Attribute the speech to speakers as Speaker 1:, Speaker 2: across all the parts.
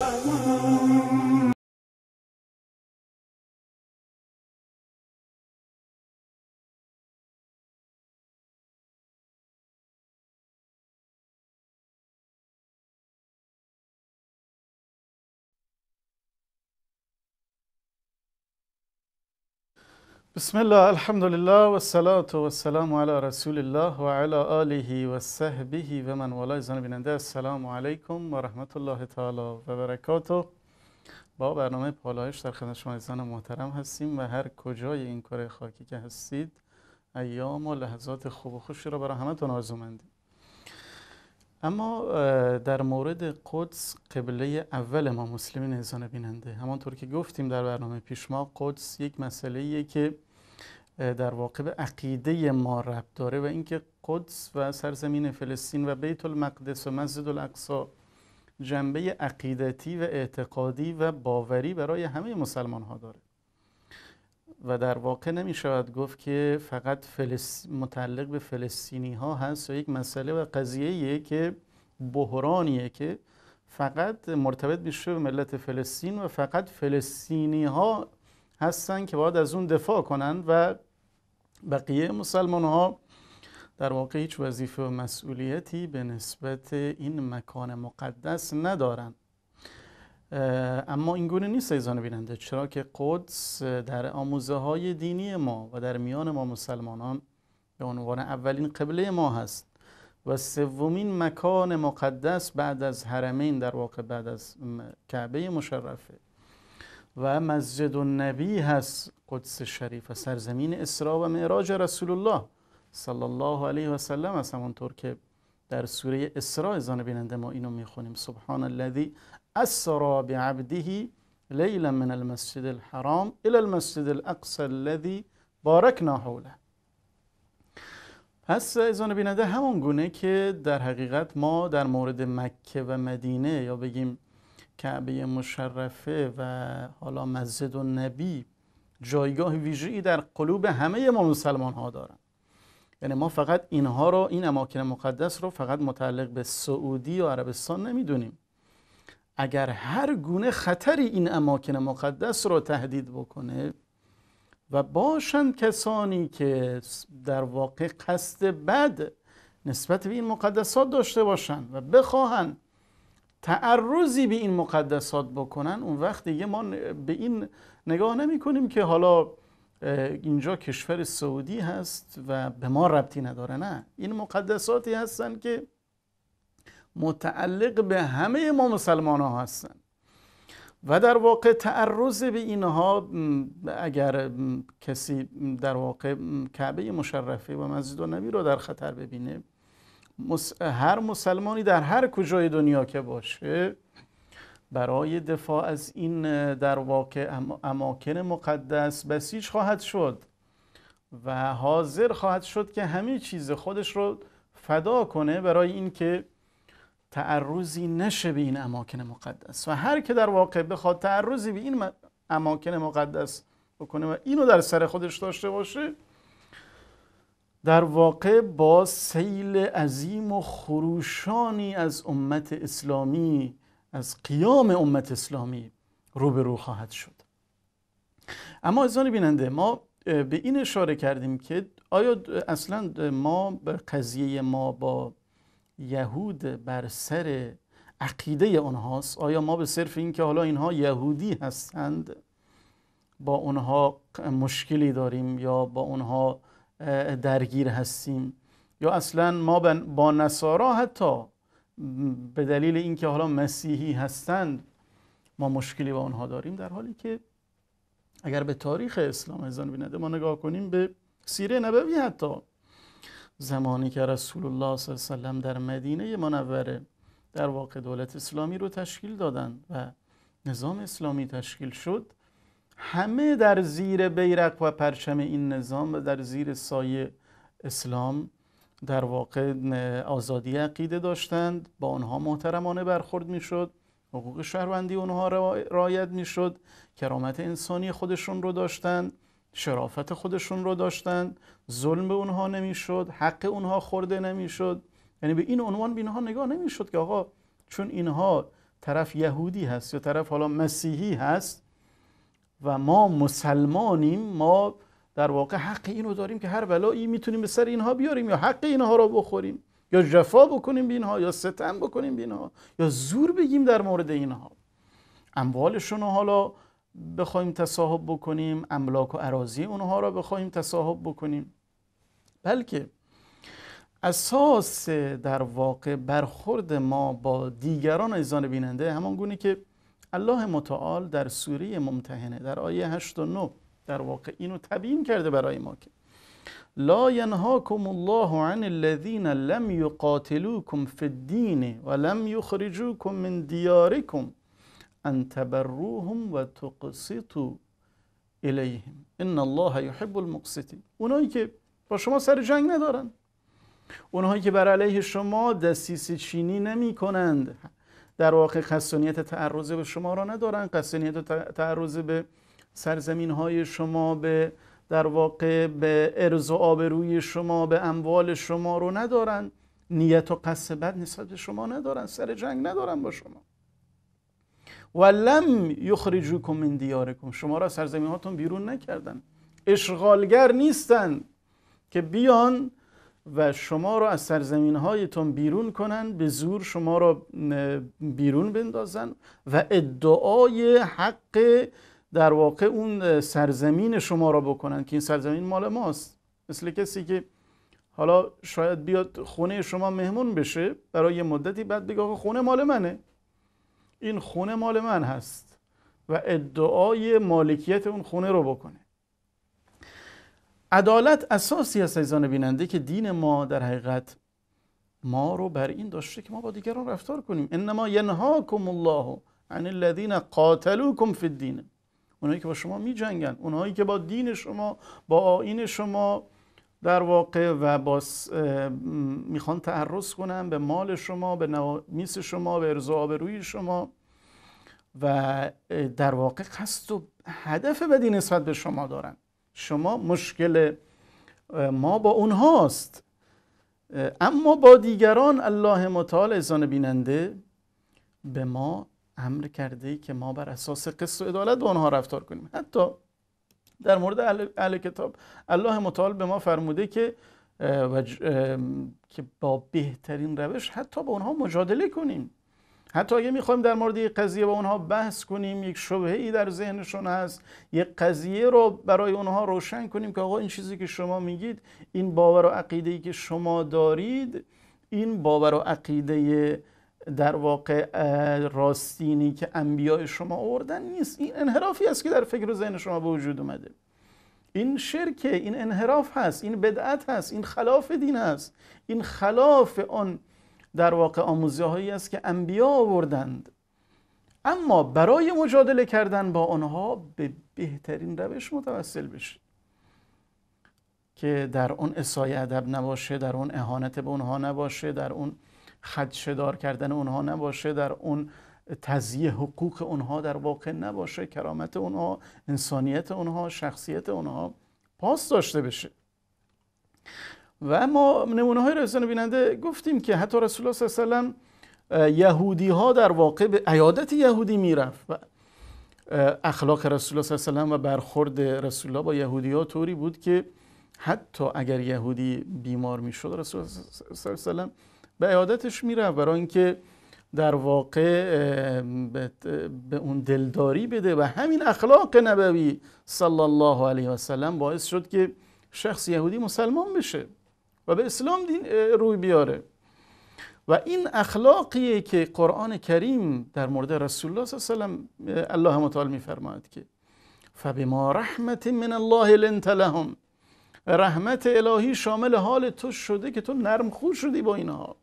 Speaker 1: I want بسم الله الحمد لله والصلاة والسلام على رسول الله وعلى آله وصحبه و من والا زن بیننده السلام علیکم و رحمت الله تعالی و برکاته با برنامه پالایش در خدمت شما ازان محترم هستیم و هر کجای این کره خاکی که هستید ایام و لحظات خوب و خوشی را برای همتون آرزو مندیم اما در مورد قدس قبله اول ما مسلمین ازان بیننده همانطور که گفتیم در برنامه پیش ما قدس یک مسئله ای که در واقع به عقیده ما ربط داره و اینکه قدس و سرزمین فلسطین و بیت المقدس و مسجد الاقصا جنبه عقیدتی و اعتقادی و باوری برای همه مسلمان ها داره و در واقع نمی شود گفت که فقط متعلق به فلسطینی ها هست و یک مسئله و قضیه که بحرانیه که فقط مرتبط میشه به ملت فلسطین و فقط فلسطینی ها هستن که باید از اون دفاع کنند و بقیه مسلمان ها در واقع هیچ وظیفه و مسئولیتی به نسبت این مکان مقدس ندارند اما اینگونه نیست ایزان بیننده چرا که قدس در آموزه های دینی ما و در میان ما مسلمانان به عنوان اولین قبله ما هست و سومین مکان مقدس بعد از حرمین در واقع بعد از کعبه مشرفه و مسجد النبی هست قدس شریف و سرزمین اسرا و معراج رسول الله صلی الله علیه و سلم است همونطور که در سوره اسراء ازان بیننده ما اینو میخونیم سبحان الذی اسرا بعبده لیلا من المسجد الحرام الى المسجد الاقصى الذي باركنا حوله پس ازان بیننده همون گونه که در حقیقت ما در مورد مکه و مدینه یا بگیم کعبه مشرفه و حالا مسجد و نبی جایگاه ویژه‌ای در قلوب همه ما مسلمان ها دارن یعنی ما فقط اینها رو این اماکن مقدس رو فقط متعلق به سعودی و عربستان نمیدونیم اگر هر گونه خطری این اماکن مقدس رو تهدید بکنه و باشند کسانی که در واقع قصد بد نسبت به این مقدسات داشته باشند و بخواهند تعرضی به این مقدسات بکنن اون وقت دیگه ما به این نگاه نمی کنیم که حالا اینجا کشور سعودی هست و به ما ربطی نداره نه این مقدساتی هستن که متعلق به همه ما مسلمان ها هستن و در واقع تعرض به اینها اگر کسی در واقع کعبه مشرفه و مسجد النبی رو در خطر ببینه هر مسلمانی در هر کجای دنیا که باشه برای دفاع از این در واقع اماکن مقدس بسیج خواهد شد و حاضر خواهد شد که همه چیز خودش رو فدا کنه برای اینکه تعرضی نشه به این اماکن مقدس و هر که در واقع بخواد تعرضی به این اماکن مقدس بکنه و اینو در سر خودش داشته باشه در واقع با سیل عظیم و خروشانی از امت اسلامی از قیام امت اسلامی روبرو خواهد شد اما ازان بیننده ما به این اشاره کردیم که آیا اصلا ما قضیه ما با یهود بر سر عقیده آنهاست آیا ما به صرف اینکه حالا اینها یهودی هستند با اونها مشکلی داریم یا با اونها درگیر هستیم یا اصلا ما با نصارا حتی به دلیل اینکه حالا مسیحی هستند ما مشکلی با آنها داریم در حالی که اگر به تاریخ اسلام ازان بینده ما نگاه کنیم به سیره نبوی حتی زمانی که رسول الله صلی الله علیه وسلم در مدینه منوره در واقع دولت اسلامی رو تشکیل دادند و نظام اسلامی تشکیل شد همه در زیر بیرق و پرچم این نظام و در زیر سایه اسلام در واقع آزادی عقیده داشتند با آنها محترمانه برخورد میشد حقوق شهروندی اونها رعایت میشد کرامت انسانی خودشون رو داشتند شرافت خودشون رو داشتند ظلم به اونها نمیشد حق اونها خورده نمیشد یعنی به این عنوان به اینها نگاه نمیشد که آقا چون اینها طرف یهودی هست یا طرف حالا مسیحی هست و ما مسلمانیم ما در واقع حق اینو داریم که هر بلایی میتونیم به سر اینها بیاریم یا حق اینها را بخوریم یا جفا بکنیم به اینها یا ستم بکنیم به اینها یا زور بگیم در مورد اینها اموالشون حالا بخوایم تصاحب بکنیم املاک و عراضی اونها را بخوایم تصاحب بکنیم بلکه اساس در واقع برخورد ما با دیگران ایزان بیننده همان گونه که الله متعال در سوره ممتحنه در آیه 8 و 9 در واقع اینو تبیین کرده برای ما که لا ینهاکم الله عن الذین لم یقاتلوکم فی الدین ولم یخرجوکم من دیارکم ان تبروهم و تقسطوا الیهم ان الله یحب المقسطین اونایی که با شما سر جنگ ندارن اونایی که بر علیه شما دسیسه چینی نمیکنند در واقع نیت تعرض به شما را ندارن نیت تعرض به سرزمین های شما به در واقع به ارز و آبروی شما به اموال شما رو ندارن نیت و قصد بد نسبت به شما ندارن سر جنگ ندارن با شما و لم یخرجوکم من دیارکم شما را سرزمین هاتون بیرون نکردن اشغالگر نیستن که بیان و شما را از سرزمین هایتون بیرون کنند، به زور شما را بیرون بندازن و ادعای حق در واقع اون سرزمین شما را بکنن که این سرزمین مال ماست مثل کسی که حالا شاید بیاد خونه شما مهمون بشه برای مدتی بعد بگه آقا خونه مال منه این خونه مال من هست و ادعای مالکیت اون خونه رو بکنه عدالت اساسی است ایزان بیننده که دین ما در حقیقت ما رو بر این داشته که ما با دیگران رفتار کنیم انما ینهاکم الله عن الذین قاتلوکم فی الدین اونایی که با شما می جنگن اونایی که با دین شما با آین شما در واقع و با میخوان تعرض کنن به مال شما به نوامیس شما به ارزا روی شما و در واقع قصد و هدف بدی نسبت به شما دارن شما مشکل ما با اونهاست اما با دیگران الله متعال ازان بیننده به ما امر کرده که ما بر اساس قصد و عدالت با اونها رفتار کنیم حتی در مورد اهل, کتاب الله متعال به ما فرموده که که با بهترین روش حتی با اونها مجادله کنیم حتی اگه میخوایم در مورد یک قضیه با اونها بحث کنیم یک شبهه ای در ذهنشون هست یک قضیه رو برای اونها روشن کنیم که آقا این چیزی که شما میگید این باور و عقیده ای که شما دارید این باور و عقیده در واقع راستینی که انبیاء شما آوردن نیست این انحرافی است که در فکر و ذهن شما به وجود اومده این شرکه این انحراف هست این بدعت هست این خلاف دین هست این خلاف آن در واقع آموزه هایی است که انبیا آوردند اما برای مجادله کردن با آنها به بهترین روش متوسل بشید که در اون اسای ادب نباشه در اون اهانت به اونها نباشه در اون خدشدار کردن اونها نباشه در اون تزیه حقوق اونها در واقع نباشه کرامت اونها انسانیت اونها شخصیت اونها پاس داشته بشه و اما نمونه های رسانه بیننده گفتیم که حتی رسول الله صلی الله علیه و یهودی ها در واقع به عیادت یهودی میرفت و اخلاق رسول الله صلی الله علیه و برخورد رسول الله با یهودی ها طوری بود که حتی اگر یهودی بیمار میشد رسول الله صلی الله علیه و به عیادتش میرفت برای اینکه در واقع به اون دلداری بده و همین اخلاق نبوی صلی الله علیه و سلم باعث شد که شخص یهودی مسلمان بشه و به اسلام دین روی بیاره و این اخلاقیه که قرآن کریم در مورد رسول الله صلی الله علیه و الله متعال میفرماید که فبما رحمت من الله لنت لهم رحمت الهی شامل حال تو شده که تو نرم خو شدی با اینها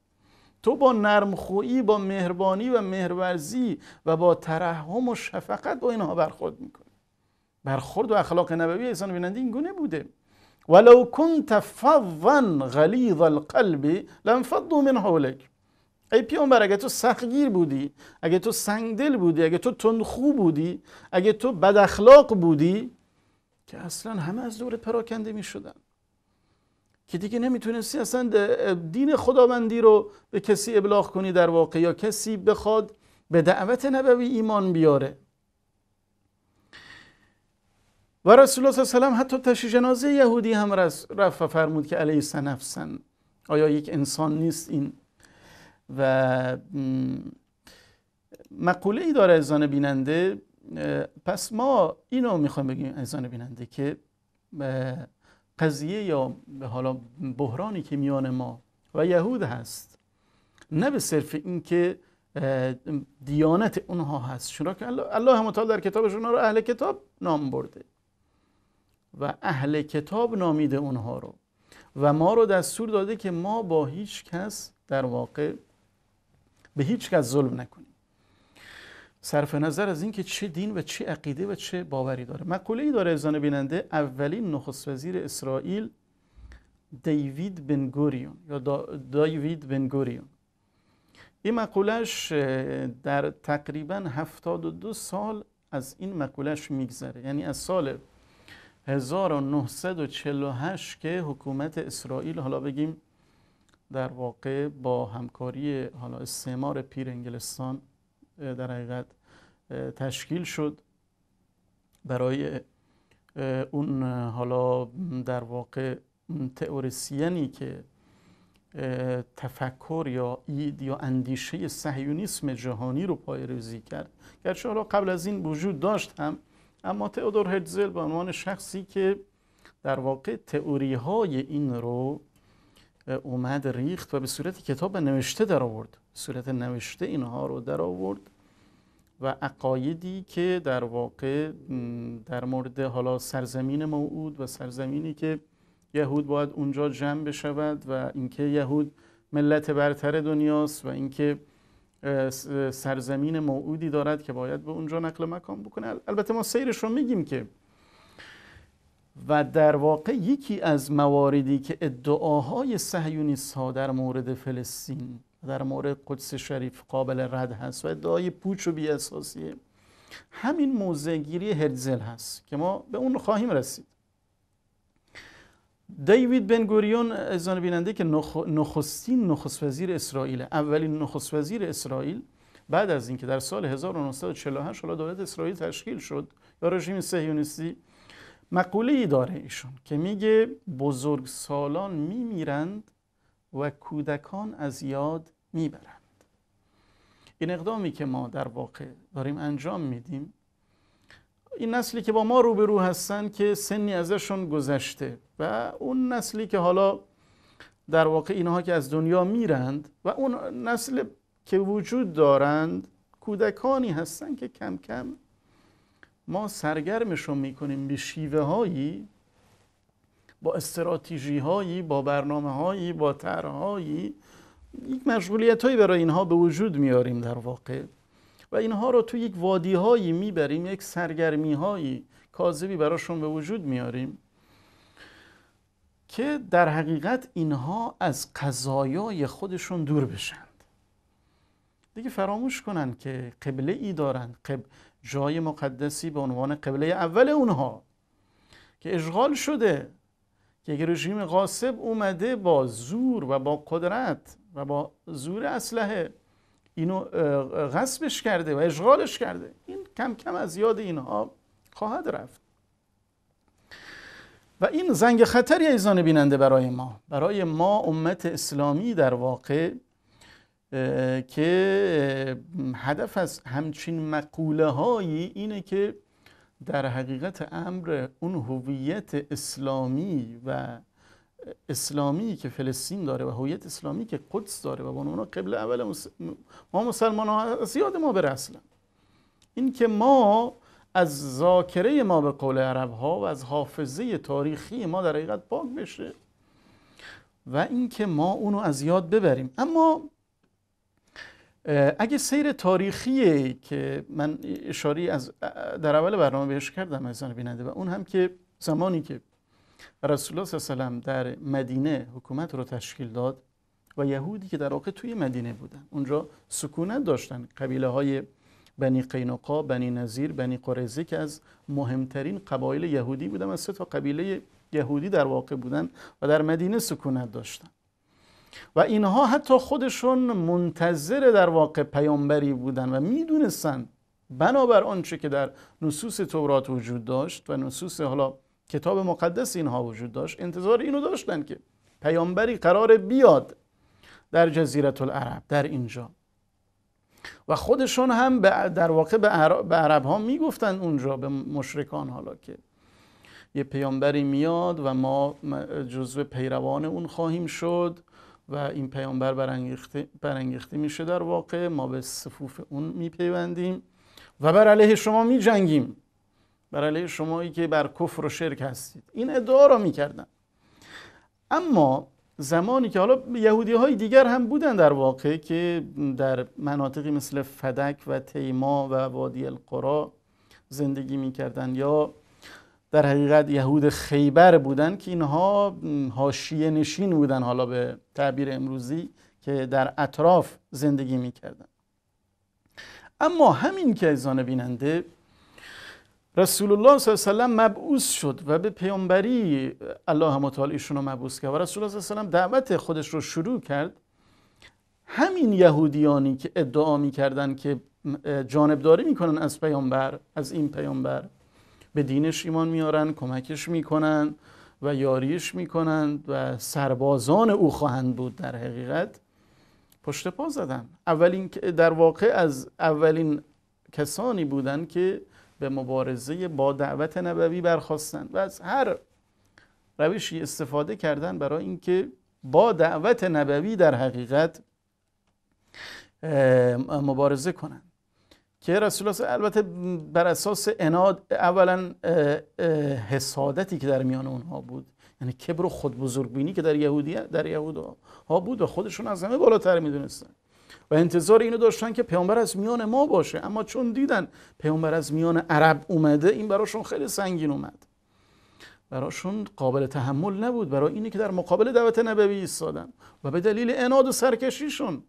Speaker 1: تو با نرمخویی با مهربانی و مهرورزی و با ترحم و شفقت با اینها برخورد میکنی برخورد و اخلاق نبوی انسان بیننده این گونه بوده ولو کنت فظا غلیظ القلب لانفضوا من حولک ای پیامبر اگه تو سختگیر بودی اگه تو سنگدل بودی اگه تو تندخو بودی اگه تو بد اخلاق بودی که اصلا همه از دور پراکنده می شدن که دیگه نمیتونستی اصلا دین خداوندی رو به کسی ابلاغ کنی در واقع یا کسی بخواد به دعوت نبوی ایمان بیاره و رسول الله صلی الله علیه و حتی تشییع جنازه یهودی هم رفت و فرمود که علیه نفسن آیا یک انسان نیست این و مقوله ای داره از بیننده پس ما اینو میخوایم بگیم از بیننده که قضیه یا به حالا بحرانی که میان ما و یهود هست نه به صرف اینکه دیانت اونها هست چرا که الله, الله در کتابشون رو اهل کتاب نام برده و اهل کتاب نامیده اونها رو و ما رو دستور داده که ما با هیچ کس در واقع به هیچ کس ظلم نکنیم صرف نظر از اینکه چه دین و چه عقیده و چه باوری داره مقوله ای داره ازان بیننده اولین نخست وزیر اسرائیل دیوید بن گوریون یا دایوید بن گوریون این مقولش در تقریبا 72 سال از این مقولش میگذره یعنی از سال 1948 که حکومت اسرائیل حالا بگیم در واقع با همکاری حالا استعمار پیر انگلستان در حقیقت تشکیل شد برای اون حالا در واقع تئوریسینی که تفکر یا اید یا اندیشه سهیونیسم جهانی رو پایه‌ریزی کرد گرچه حالا قبل از این وجود داشت هم اما تئودور هرتزل به عنوان شخصی که در واقع تئوری های این رو اومد ریخت و به صورت کتاب نوشته در آورد صورت نوشته اینها رو در آورد و عقایدی که در واقع در مورد حالا سرزمین موعود و سرزمینی که یهود باید اونجا جمع بشود و اینکه یهود ملت برتر دنیاست و اینکه سرزمین موعودی دارد که باید به اونجا نقل مکان بکنه البته ما سیرش رو میگیم که و در واقع یکی از مواردی که ادعاهای سهیونیس ها در مورد فلسطین در مورد قدس شریف قابل رد هست و ادعای پوچ و بیاساسیه همین موزگیری هرزل هست که ما به اون خواهیم رسید دیوید گوریون از بیننده که نخستین نخست وزیر اسرائیل اولین نخست وزیر اسرائیل بعد از اینکه در سال 1948 حالا دولت اسرائیل تشکیل شد یا رژیم صهیونیستی مقوله ای داره ایشون که میگه بزرگ سالان میمیرند و کودکان از یاد میبرند این اقدامی که ما در واقع داریم انجام میدیم این نسلی که با ما روبرو هستن که سنی ازشون گذشته و اون نسلی که حالا در واقع اینها که از دنیا میرند و اون نسل که وجود دارند کودکانی هستن که کم کم ما سرگرمشون میکنیم به شیوه هایی با استراتیجی هایی با برنامه هایی با طرح یک مشغولیت هایی برای اینها به وجود میاریم در واقع و اینها رو تو یک وادی هایی میبریم یک سرگرمی هایی کاذبی براشون به وجود میاریم که در حقیقت اینها از قضایای خودشون دور بشند دیگه فراموش کنن که قبله ای دارن قب... جای مقدسی به عنوان قبله اول اونها که اشغال شده که یک رژیم غاصب اومده با زور و با قدرت و با زور اسلحه اینو غصبش کرده و اشغالش کرده این کم کم از یاد اینها خواهد رفت و این زنگ خطری ایزان بیننده برای ما برای ما امت اسلامی در واقع که هدف از همچین مقوله هایی اینه که در حقیقت امر اون هویت اسلامی و اسلامی که فلسطین داره و هویت اسلامی که قدس داره و اونا قبل اول ما مسلمان ها از یاد ما بره اصلا این که ما از ذاکره ما به قول عرب ها و از حافظه تاریخی ما در حقیقت پاک بشه و اینکه ما اونو از یاد ببریم اما اگه سیر تاریخی که من اشاری از در اول برنامه بهش کردم از بیننده و اون هم که زمانی که رسول الله صلی در مدینه حکومت رو تشکیل داد و یهودی که در واقع توی مدینه بودن اونجا سکونت داشتن قبیله های بنی قینقا، بنی نظیر، بنی قریزه که از مهمترین قبایل یهودی بودن و سه تا قبیله یهودی در واقع بودن و در مدینه سکونت داشتن و اینها حتی خودشون منتظر در واقع پیامبری بودن و میدونستن بنابر آنچه که در نصوص تورات وجود داشت و نصوص حالا کتاب مقدس اینها وجود داشت انتظار اینو داشتن که پیامبری قرار بیاد در جزیرت العرب در اینجا و خودشون هم در واقع به عرب ها میگفتن اونجا به مشرکان حالا که یه پیامبری میاد و ما جزو پیروان اون خواهیم شد و این پیامبر برانگیخته برانگیخته میشه در واقع ما به صفوف اون میپیوندیم و بر علیه شما میجنگیم برای علیه شمایی که بر کفر و شرک هستید این ادعا را میکردن اما زمانی که حالا یهودی های دیگر هم بودن در واقع که در مناطقی مثل فدک و تیما و وادی القرا زندگی میکردن یا در حقیقت یهود خیبر بودن که اینها هاشیه نشین بودن حالا به تعبیر امروزی که در اطراف زندگی میکردن اما همین که ایزان بیننده رسول الله صلی الله علیه و مبعوث شد و به پیامبری الله متعال ایشون مبعوث کرد و رسول الله صلی الله علیه و دعوت خودش رو شروع کرد همین یهودیانی که ادعا میکردن که جانبداری میکنن از پیامبر از این پیامبر به دینش ایمان میارن کمکش میکنن و یاریش میکنن و سربازان او خواهند بود در حقیقت پشت پا زدن اولین در واقع از اولین کسانی بودند که به مبارزه با دعوت نبوی برخواستن و از هر روشی استفاده کردن برای اینکه با دعوت نبوی در حقیقت مبارزه کنند که رسول الله البته بر اساس اناد اولا حسادتی که در میان اونها بود یعنی کبر و خود بینی که در یهودی در یهود ها بود و خودشون از همه بالاتر میدونستن و انتظار اینو داشتن که پیامبر از میان ما باشه اما چون دیدن پیامبر از میان عرب اومده این براشون خیلی سنگین اومد براشون قابل تحمل نبود برای اینی که در مقابل دعوت نبوی ایستادن و به دلیل اناد و سرکشیشون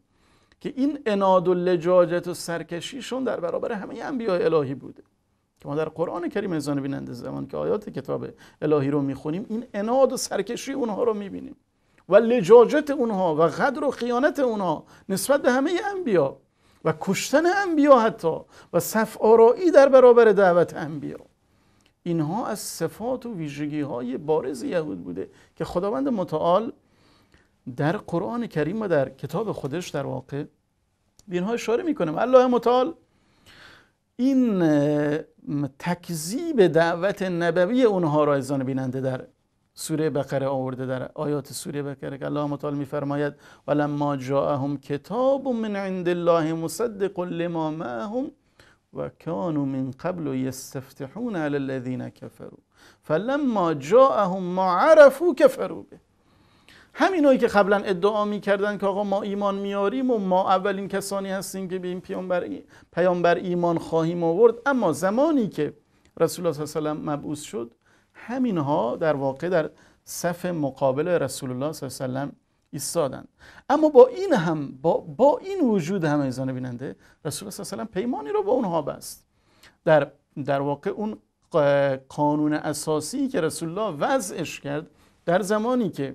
Speaker 1: که این اناد و لجاجت و سرکشیشون در برابر همه انبیاء الهی بوده که ما در قرآن کریم ازان بیننده زمان که آیات کتاب الهی رو میخونیم این اناد و سرکشی اونها رو میبینیم و لجاجت اونها و غدر و خیانت اونها نسبت به همه انبیا و کشتن انبیا حتی و صف در برابر دعوت انبیا اینها از صفات و ویژگی های بارز یهود بوده که خداوند متعال در قرآن کریم و در کتاب خودش در واقع به اینها اشاره میکنه الله متعال این تکذیب دعوت نبوی اونها را از بیننده در سوره بقره آورده در آیات سوره بقره که الله متعال میفرماید ولما جاءهم کتاب من عند الله مصدق لما معهم و كانوا من قبل يستفتحون على الذين كفروا فلما جاءهم ما عرفوا كفروا به همینایی که قبلا ادعا میکردن که آقا ما ایمان میاریم و ما اولین کسانی هستیم که به این پیامبر پیامبر ایمان خواهیم آورد اما زمانی که رسول الله صلی الله علیه و مبعوث شد همینها در واقع در صف مقابل رسول الله صلی الله علیه و ایستادند اما با این هم با, با این وجود هم ایزان بیننده رسول الله صلی الله علیه و پیمانی رو با اونها بست در در واقع اون قانون اساسی که رسول الله وضعش کرد در زمانی که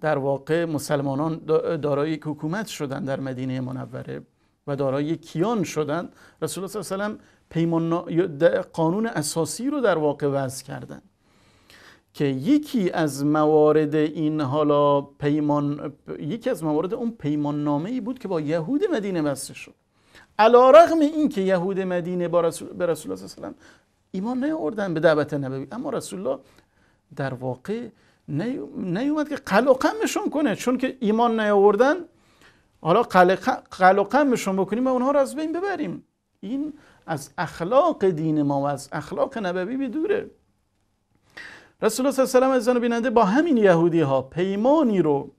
Speaker 1: در واقع مسلمانان دارای حکومت شدند در مدینه منوره و دارای کیان شدند رسول الله صلی الله علیه پیمان قانون اساسی رو در واقع وضع کردن که یکی از موارد این حالا پیمان یکی از موارد اون پیمان نامه ای بود که با یهود مدینه بسته شد علا رغم این که یهود مدینه با رسول, به رسول الله صلی ایمان نیاوردن به دعوت نبوی اما رسول الله در واقع نیومد که قلقمشون کنه چون که ایمان نیاوردن حالا قلقمشون بکنیم و اونها رو از بین ببریم این از اخلاق دین ما و از اخلاق نبوی دوره رسول الله صلی الله علیه و بیننده با همین یهودی ها پیمانی رو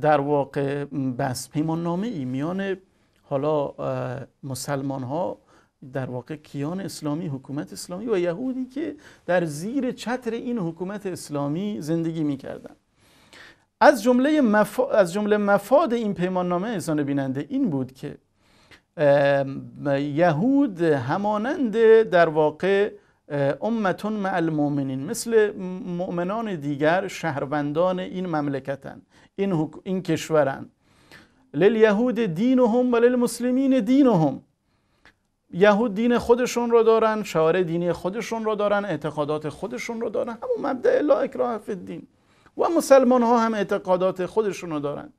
Speaker 1: در واقع بس پیمان نامه ای میان حالا مسلمان ها در واقع کیان اسلامی حکومت اسلامی و یهودی که در زیر چتر این حکومت اسلامی زندگی میکردن از جمله از جمله مفاد این پیمان نامه انسان بیننده این بود که یهود همانند در واقع امتون مع المؤمنین مثل مؤمنان دیگر شهروندان این مملکتن این, کشورند این کشورن للیهود دینهم و للمسلمین دینهم یهود دین خودشون رو دارن شعار دینی خودشون رو دارن اعتقادات خودشون رو دارن همون مبدع لا اکراه فی الدین و مسلمان ها هم اعتقادات خودشون رو دارن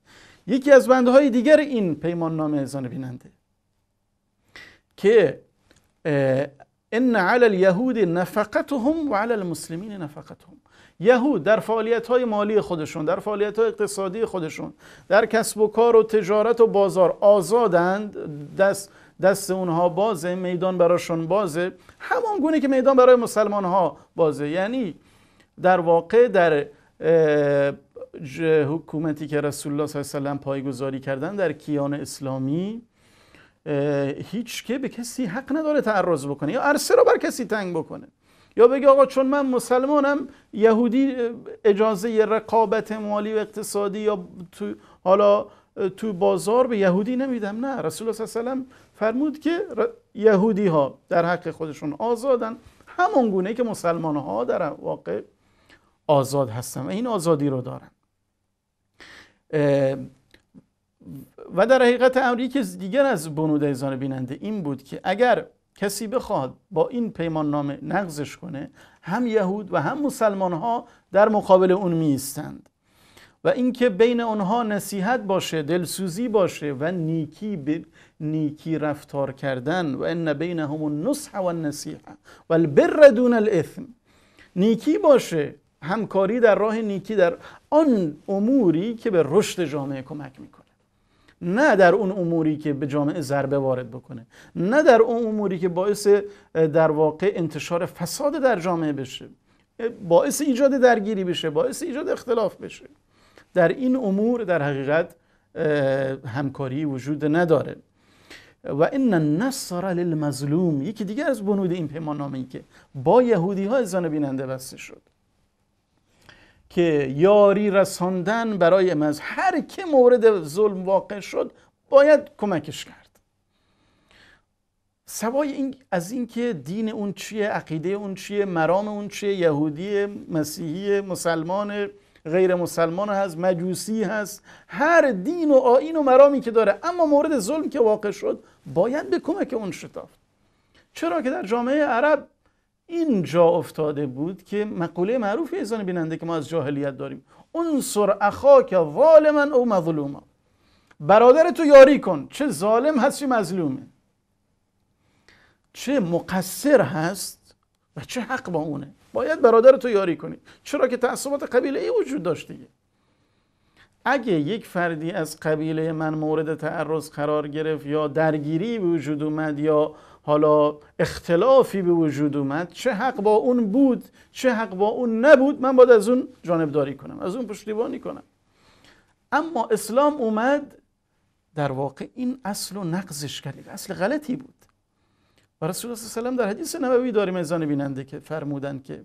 Speaker 1: یکی از بندهای دیگر این پیمان نام ازان بیننده که ان علی الیهود نفقتهم و علی المسلمین نفقتهم یهود در فعالیت های مالی خودشون در فعالیت های اقتصادی خودشون در کسب و کار و تجارت و بازار آزادند دست دست اونها بازه میدان براشون بازه همان گونه که میدان برای مسلمان ها بازه یعنی در واقع در حکومتی که رسول الله صلی الله علیه و آله پایگذاری کردن در کیان اسلامی هیچ که به کسی حق نداره تعرض بکنه یا عرصه رو بر کسی تنگ بکنه یا بگه آقا چون من مسلمانم یهودی اجازه رقابت مالی و اقتصادی یا تو حالا تو بازار به یهودی نمیدم نه رسول الله صلی الله علیه فرمود که یهودی ها در حق خودشون آزادن همون گونه که مسلمان ها در واقع آزاد هستن و این آزادی رو دارن و در حقیقت امری دیگر از بنود ایزان بیننده این بود که اگر کسی بخواد با این پیمان نامه نقضش کنه هم یهود و هم مسلمان ها در مقابل اون می و اینکه بین آنها نصیحت باشه دلسوزی باشه و نیکی به نیکی رفتار کردن و ان بینهم النصح و النصیحه و البر دون الاثم نیکی باشه همکاری در راه نیکی در آن اموری که به رشد جامعه کمک میکنه نه در اون اموری که به جامعه ضربه وارد بکنه نه در اون اموری که باعث در واقع انتشار فساد در جامعه بشه باعث ایجاد درگیری بشه باعث ایجاد اختلاف بشه در این امور در حقیقت همکاری وجود نداره و ان النصر للمظلوم یکی دیگر از بنود این پیمان نامه که با یهودی ها ازان بیننده بسته شد که یاری رساندن برای مز، هر که مورد ظلم واقع شد باید کمکش کرد سوای این از اینکه دین اون چیه عقیده اون چیه مرام اون چیه یهودی مسیحی مسلمان غیر مسلمان هست مجوسی هست هر دین و آین و مرامی که داره اما مورد ظلم که واقع شد باید به کمک اون شتافت چرا که در جامعه عرب این جا افتاده بود که مقوله معروف ایزان بیننده که ما از جاهلیت داریم انصر اخاک ظالما او مظلوما برادر تو یاری کن چه ظالم هست چه مظلومه چه مقصر هست و چه حق با اونه باید برادر تو یاری کنی چرا که تعصبات قبیله ای وجود داشت دیگه اگه یک فردی از قبیله من مورد تعرض قرار گرفت یا درگیری وجود اومد یا حالا اختلافی به وجود اومد چه حق با اون بود چه حق با اون نبود من باید از اون جانبداری کنم از اون پشتیبانی کنم اما اسلام اومد در واقع این اصل و نقضش کرد اصل غلطی بود و رسول الله صلی الله در حدیث نبوی داریم ازان بیننده که فرمودن که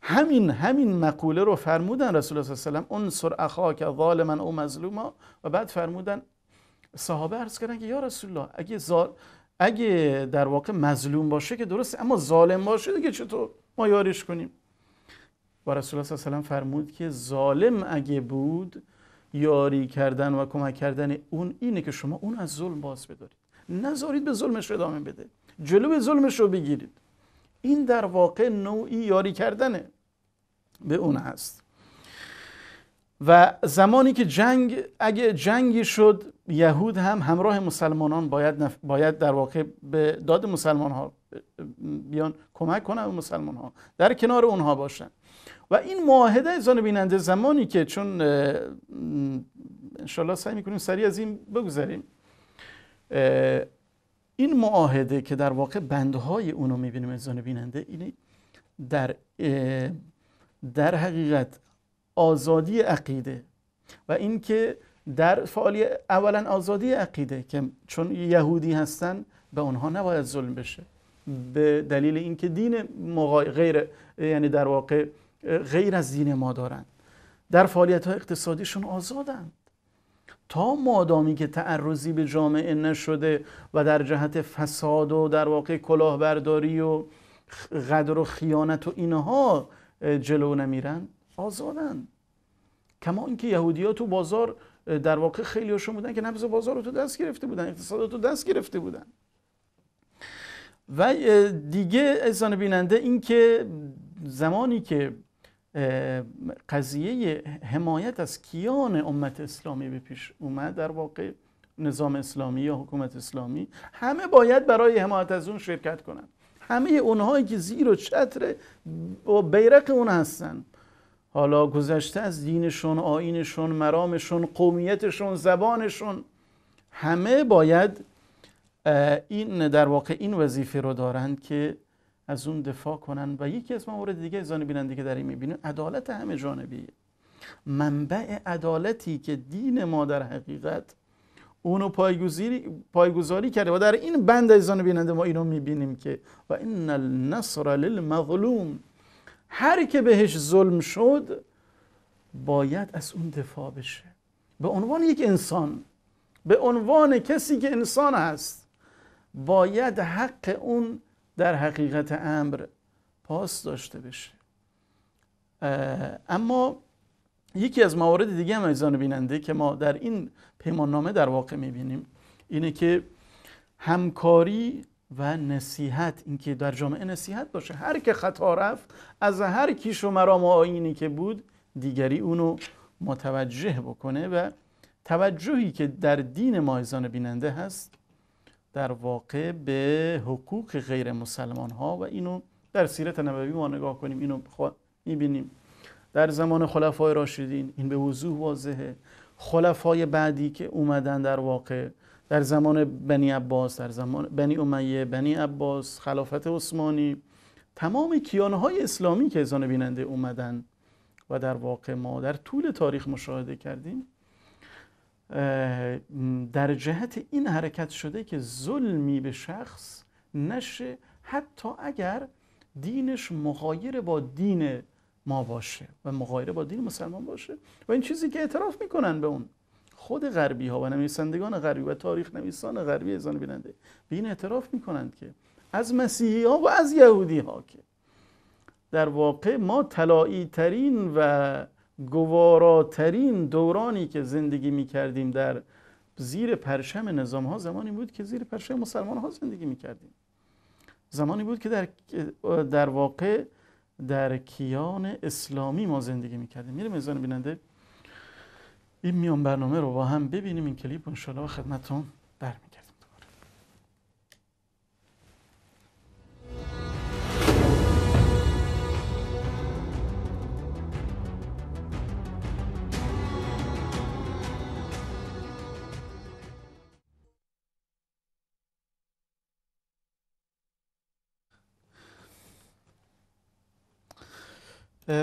Speaker 1: همین همین مقوله رو فرمودن رسول الله صلی الله علیه و سر انصر که ظالما او مظلوما و بعد فرمودن صحابه عرض کردن که یا رسول الله اگه اگه در واقع مظلوم باشه که درسته اما ظالم باشه دیگه چطور ما یاریش کنیم و رسول الله صلی الله فرمود که ظالم اگه بود یاری کردن و کمک کردن اون اینه که شما اون از ظلم باز بدارید نذارید به ظلمش رو ادامه بده جلو ظلمش رو بگیرید این در واقع نوعی یاری کردنه به اون هست و زمانی که جنگ اگه جنگی شد یهود هم همراه مسلمانان باید, باید در واقع به داد مسلمان ها بیان کمک کنن به مسلمان ها در کنار اونها باشن و این معاهده ازان بیننده زمانی که چون انشالله سعی میکنیم سریع از این بگذاریم این معاهده که در واقع بندهای اونو میبینیم ازان بیننده اینه در در حقیقت آزادی عقیده و اینکه در فعالیت اولا آزادی عقیده که چون یهودی هستن به اونها نباید ظلم بشه به دلیل اینکه دین غیر یعنی در واقع غیر از دین ما دارن در فعالیت های اقتصادیشون آزادند تا مادامی که تعرضی به جامعه نشده و در جهت فساد و در واقع کلاهبرداری و غدر و خیانت و اینها جلو نمیرن آزادن کما اینکه ها تو بازار در واقع هاشون بودن که نبز بازار رو تو دست گرفته بودن اقتصاد تو دست گرفته بودن و دیگه ازان بیننده این که زمانی که قضیه حمایت از کیان امت اسلامی به پیش اومد در واقع نظام اسلامی یا حکومت اسلامی همه باید برای حمایت از اون شرکت کنند همه اونهایی که زیر و چتر و بیرق اون هستن حالا گذشته از دینشون آینشون مرامشون قومیتشون زبانشون همه باید این در واقع این وظیفه رو دارند که از اون دفاع کنن و یکی از موارد دیگه از بیننده که در این میبینیم عدالت همه جانبیه منبع عدالتی که دین ما در حقیقت اونو پایگذاری کرده و در این بند از بیننده ما اینو میبینیم که و این النصر للمظلوم هر که بهش ظلم شد باید از اون دفاع بشه به عنوان یک انسان به عنوان کسی که انسان هست باید حق اون در حقیقت امر پاس داشته بشه اما یکی از موارد دیگه هم بیننده که ما در این پیماننامه در واقع میبینیم اینه که همکاری و نصیحت اینکه در جامعه نصیحت باشه هر که خطا رفت از هر کیش و مرام و که بود دیگری اونو متوجه بکنه و توجهی که در دین مایزان بیننده هست در واقع به حقوق غیر مسلمان ها و اینو در سیرت نبوی ما نگاه کنیم اینو میبینیم در زمان خلفای راشدین این به وضوح واضحه خلفای بعدی که اومدن در واقع در زمان بنی عباس در زمان بنی امیه بنی عباس خلافت عثمانی تمام کیانهای اسلامی که ازان بیننده اومدن و در واقع ما در طول تاریخ مشاهده کردیم در جهت این حرکت شده که ظلمی به شخص نشه حتی اگر دینش مخایر با دین ما باشه و مخایر با دین مسلمان باشه و این چیزی که اعتراف میکنن به اون خود غربی ها و نویسندگان غربی و تاریخ نویسان غربی ازان بیننده به این اعتراف میکنند که از مسیحی ها و از یهودی ها که در واقع ما تلائی ترین و گواراترین دورانی که زندگی می کردیم در زیر پرشم نظام ها زمانی بود که زیر پرشم مسلمان ها زندگی می کردیم زمانی بود که در, در واقع در کیان اسلامی ما زندگی می کردیم میره بیننده این میان برنامه رو با هم ببینیم این کلیپ انشالله خدمتون برمیگردیم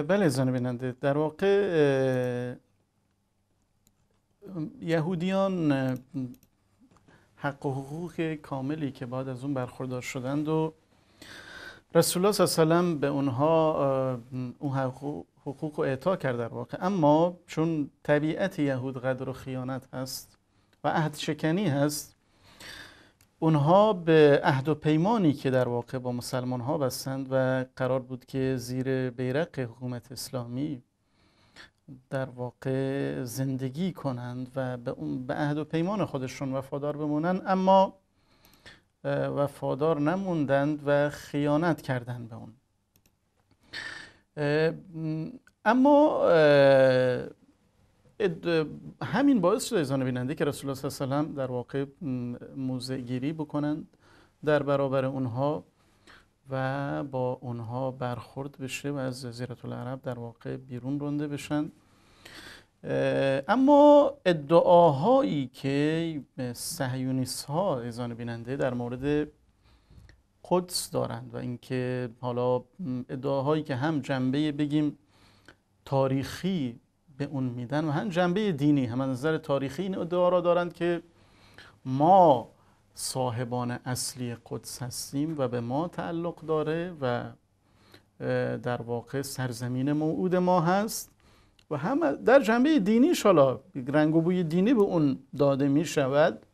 Speaker 1: بله زن بیننده در واقع یهودیان حق و حقوق کاملی که بعد از اون برخوردار شدند و رسول الله صلی الله علیه به اونها اون حقوق رو اعطا کرد در واقع اما چون طبیعت یهود قدر و خیانت هست و عهد شکنی هست اونها به عهد و پیمانی که در واقع با مسلمان ها بستند و قرار بود که زیر بیرق حکومت اسلامی در واقع زندگی کنند و به, اون به عهد و پیمان خودشون وفادار بمونند اما وفادار نموندند و خیانت کردند به اون اما همین باعث شده ایزان بیننده که رسول الله صلی الله علیه و در واقع موزه گیری بکنند در برابر اونها و با اونها برخورد بشه و از زیرت العرب در واقع بیرون رونده بشن اما ادعاهایی که سهیونیس ها ایزان بیننده در مورد قدس دارند و اینکه حالا ادعاهایی که هم جنبه بگیم تاریخی به اون میدن و هم جنبه دینی هم از نظر تاریخی این ادعا را دارند که ما صاحبان اصلی قدس هستیم و به ما تعلق داره و در واقع سرزمین موعود ما هست و هم در جنبه دینی شالا رنگ و بوی دینی به اون داده می شود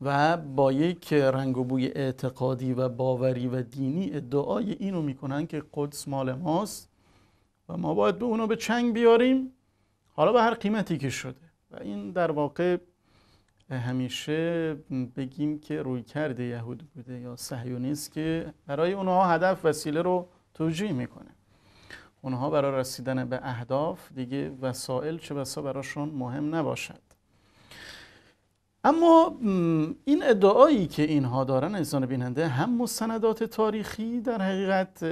Speaker 1: و با یک رنگ و بوی اعتقادی و باوری و دینی ادعای اینو میکنن که قدس مال ماست و ما باید به اونو به چنگ بیاریم حالا به هر قیمتی که شده و این در واقع همیشه بگیم که روی کرده یهود بوده یا سهیونیست که برای اونها هدف وسیله رو توجیه میکنه اونها برای رسیدن به اهداف دیگه وسائل چه بسا براشون مهم نباشد اما این ادعایی که اینها دارن انسان بیننده هم مستندات تاریخی در حقیقت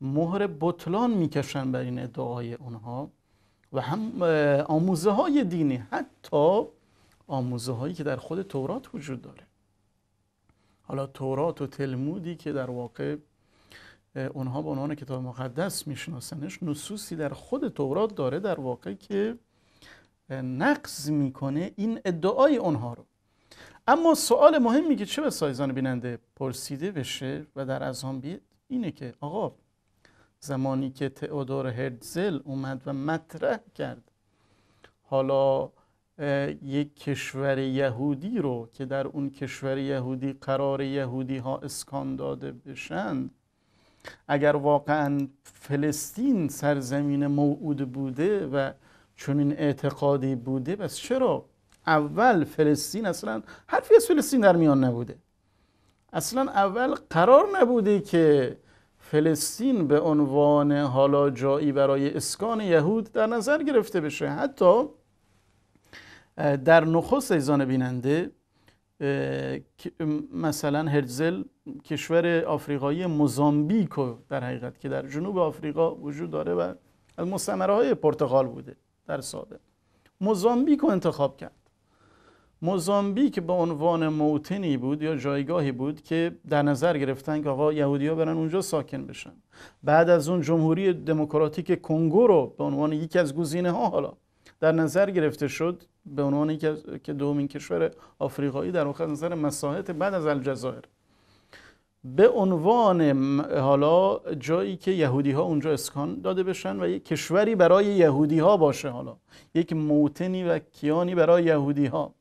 Speaker 1: مهر بطلان میکشن بر این ادعای اونها و هم آموزه های دینی حتی آموزه هایی که در خود تورات وجود داره حالا تورات و تلمودی که در واقع اونها به عنوان کتاب مقدس میشناسنش نصوصی در خود تورات داره در واقع که نقض میکنه این ادعای اونها رو اما سوال مهمی که چه به سایزان بیننده پرسیده بشه و در از هم اینه که آقا زمانی که تئودور هرتزل اومد و مطرح کرد حالا یک کشور یهودی رو که در اون کشور یهودی قرار یهودی ها اسکان داده بشند اگر واقعا فلسطین سرزمین موعود بوده و چون این اعتقادی بوده بس چرا اول فلسطین اصلا حرفی از فلسطین در میان نبوده اصلا اول قرار نبوده که فلسطین به عنوان حالا جایی برای اسکان یهود در نظر گرفته بشه حتی در نخست ایزان بیننده مثلا هرزل کشور آفریقایی موزامبیکو در حقیقت که در جنوب آفریقا وجود داره و از مستمره های پرتغال بوده در ساده موزامبیکو انتخاب کرد موزامبیک به عنوان موتنی بود یا جایگاهی بود که در نظر گرفتن که آقا ها برن اونجا ساکن بشن بعد از اون جمهوری دموکراتیک کنگو رو به عنوان یکی از گزینه ها حالا در نظر گرفته شد به عنوان که دومین کشور آفریقایی در آخر نظر مساحت بعد از الجزایر به عنوان حالا جایی که یهودی ها اونجا اسکان داده بشن و یک کشوری برای یهودی ها باشه حالا یک موتنی و کیانی برای یهودی ها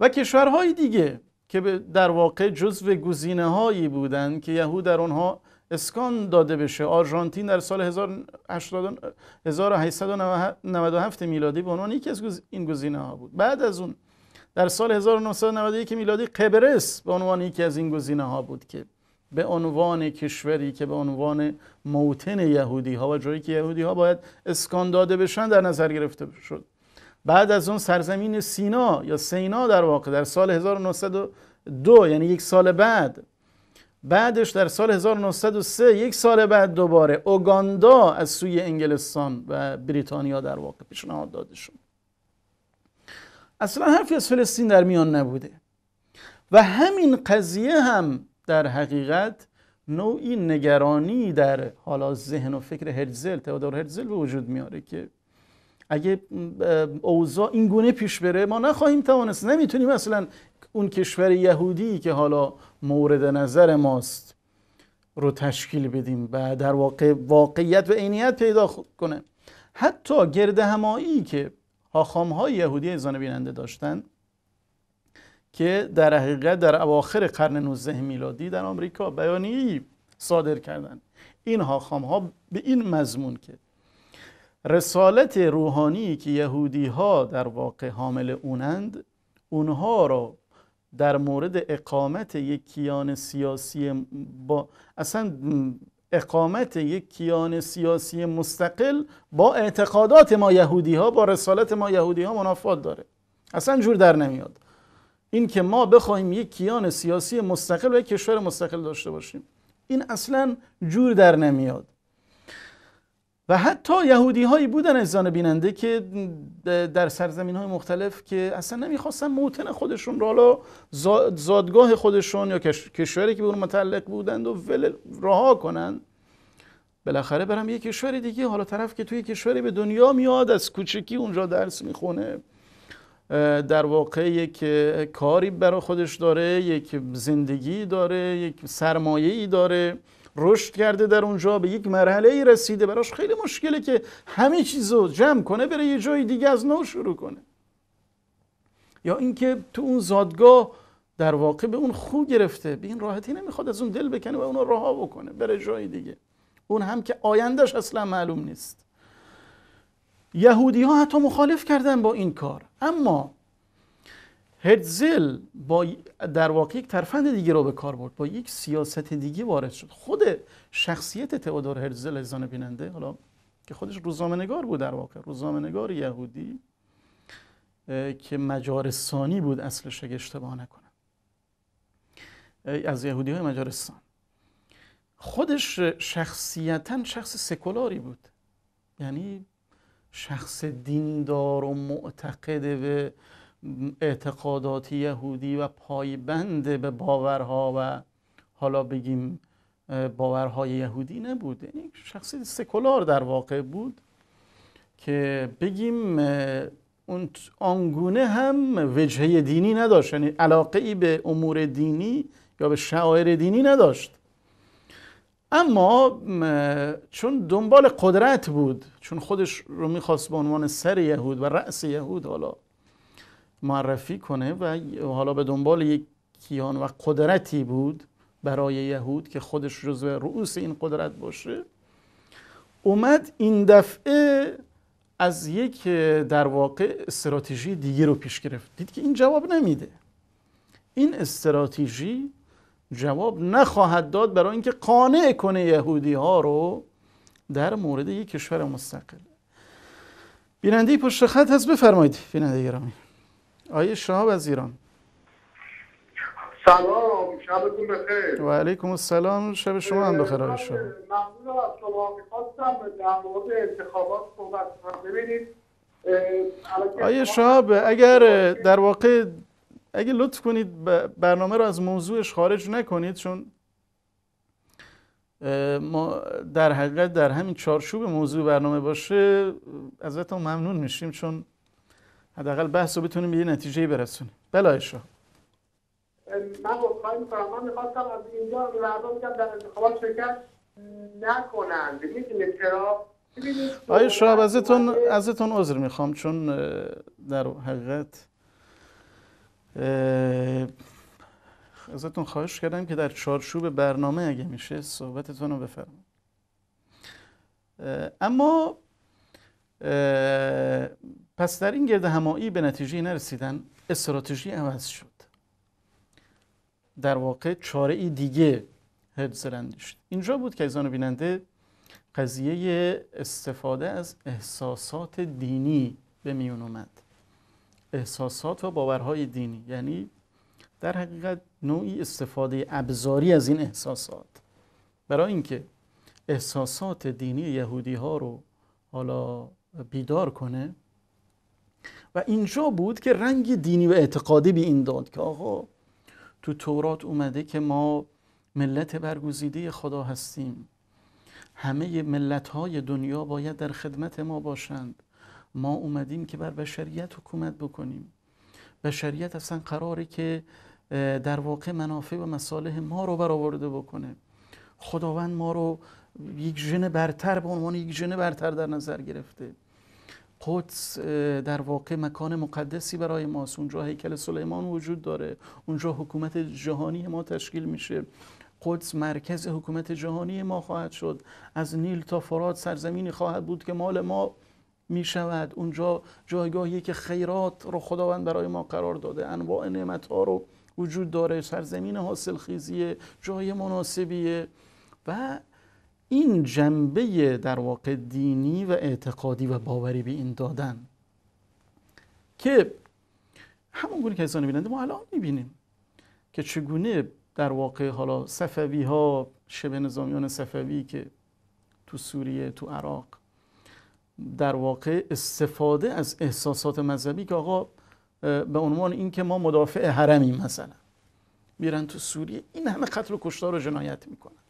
Speaker 1: و کشورهای دیگه که در واقع جزو گزینه هایی بودند که یهود در اونها اسکان داده بشه آرژانتین در سال 1897 میلادی به عنوان یکی از این گزینه ها بود بعد از اون در سال 1991 میلادی قبرس به عنوان یکی از این گزینه ها بود که به عنوان کشوری که به عنوان موتن یهودی ها و جایی که یهودی ها باید اسکان داده بشن در نظر گرفته شد بعد از اون سرزمین سینا یا سینا در واقع در سال 1902 یعنی یک سال بعد بعدش در سال 1903 یک سال بعد دوباره اوگاندا از سوی انگلستان و بریتانیا در واقع پیشنهاد داده شد اصلا حرفی از فلسطین در میان نبوده و همین قضیه هم در حقیقت نوعی نگرانی در حالا ذهن و فکر هرزل تئودور هرزل به وجود میاره که اگه اوضاع این گونه پیش بره ما نخواهیم توانست نمیتونیم اصلا اون کشور یهودی که حالا مورد نظر ماست رو تشکیل بدیم و در واقع واقعیت و عینیت پیدا کنه حتی گرد همایی که حاخام های یهودی ازانه بیننده داشتن که در حقیقت در اواخر قرن 19 میلادی در آمریکا بیانیه‌ای صادر کردند این هاخام ها به این مضمون که رسالت روحانی که یهودی ها در واقع حامل اونند اونها را در مورد اقامت یک کیان سیاسی با اصلا اقامت یک کیان سیاسی مستقل با اعتقادات ما یهودی ها با رسالت ما یهودی ها منافات داره اصلا جور در نمیاد این که ما بخوایم یک کیان سیاسی مستقل و یک کشور مستقل داشته باشیم این اصلا جور در نمیاد و حتی یهودی هایی بودن از بیننده که در سرزمین های مختلف که اصلا نمیخواستن موتن خودشون را حالا زادگاه خودشون یا کشوری که به اون متعلق بودند و رها کنند بالاخره برم یه کشوری دیگه حالا طرف که توی کشوری به دنیا میاد از کوچکی اونجا درس میخونه در واقع یک کاری برای خودش داره یک زندگی داره یک سرمایه ای داره رشد کرده در اونجا به یک مرحله ای رسیده براش خیلی مشکله که همه چیزو جمع کنه بره یه جای دیگه از نو شروع کنه یا اینکه تو اون زادگاه در واقع به اون خو گرفته به این راحتی نمیخواد از اون دل بکنه و اونو رها بکنه بره جای دیگه اون هم که آیندهش اصلا معلوم نیست یهودی ها حتی مخالف کردن با این کار اما هرزل با در واقع یک ترفند دیگه رو به کار برد با یک سیاست دیگه وارد شد خود شخصیت تئودور هرتزل اذان بیننده حالا که خودش روزنامه بود در واقع روزامنگار یهودی که مجارستانی بود اصلش اگه اشتباه نکنم از یهودی های مجارستان خودش شخصیتا شخص سکولاری بود یعنی شخص دیندار و معتقد به اعتقاداتی یهودی و پایبند به باورها و حالا بگیم باورهای یهودی نبود یعنی شخصی سکولار در واقع بود که بگیم اون آنگونه هم وجهه دینی نداشت یعنی علاقه ای به امور دینی یا به شعائر دینی نداشت اما چون دنبال قدرت بود چون خودش رو میخواست به عنوان سر یهود و رأس یهود حالا معرفی کنه و حالا به دنبال یک کیان و قدرتی بود برای یهود که خودش جزو رؤوس این قدرت باشه اومد این دفعه از یک در واقع استراتژی دیگه رو پیش گرفت دید که این جواب نمیده این استراتژی جواب نخواهد داد برای اینکه قانع کنه یهودی ها رو در مورد یک کشور مستقل بیننده پشت خط هست بفرمایید بیننده گرامی آیه شهاب از ایران سلام شبتون بخیر و علیکم السلام شب شما هم بخیر آقای شهاب ممنون از شما میخواستم در مورد انتخابات صحبت کنم ببینید آیه شهاب اگر در واقع اگه لطف کنید برنامه رو از موضوعش خارج نکنید چون ما در حقیقت در همین چارچوب موضوع برنامه باشه ازتون ممنون میشیم چون حداقل بحث رو بتونیم به یه نتیجه برسونیم بلایشو من خواهی میکنم من میخواستم از اینجا رو مردم در انتخابات شرکت نکنند چرا آیا شعب ازتون ازتون عذر میخوام چون در حقیقت ازتون خواهش کردم که در چارچوب برنامه اگه میشه صحبتتون رو بفرم اما پس در این گرد همایی به نتیجه نرسیدن استراتژی عوض شد در واقع چاره ای دیگه هلزلند شد اینجا بود که ایزان بیننده قضیه استفاده از احساسات دینی به میون اومد احساسات و باورهای دینی یعنی در حقیقت نوعی استفاده ابزاری از این احساسات برای اینکه احساسات دینی یهودی ها رو حالا بیدار کنه و اینجا بود که رنگ دینی و اعتقادی به این داد که آقا تو تورات اومده که ما ملت برگزیده خدا هستیم همه ملت های دنیا باید در خدمت ما باشند ما اومدیم که بر بشریت حکومت بکنیم بشریت اصلا قراره که در واقع منافع و مصالح ما رو برآورده بکنه خداوند ما رو یک ژن برتر به عنوان یک ژن برتر در نظر گرفته قدس در واقع مکان مقدسی برای ماست اونجا هیکل سلیمان وجود داره اونجا حکومت جهانی ما تشکیل میشه قدس مرکز حکومت جهانی ما خواهد شد از نیل تا فرات سرزمینی خواهد بود که مال ما میشود، اونجا جایگاهی که خیرات رو خداوند برای ما قرار داده انواع نعمت ها رو وجود داره سرزمین حاصل خیزیه جای مناسبیه و این جنبه در واقع دینی و اعتقادی و باوری به این دادن که همونگونه که ایسان بیننده ما الان میبینیم که چگونه در واقع حالا صفوی ها شبه نظامیان صفوی که تو سوریه تو عراق در واقع استفاده از احساسات مذهبی که آقا به عنوان اینکه ما مدافع حرمیم مثلا میرن تو سوریه این همه قتل و کشتار و جنایت میکنن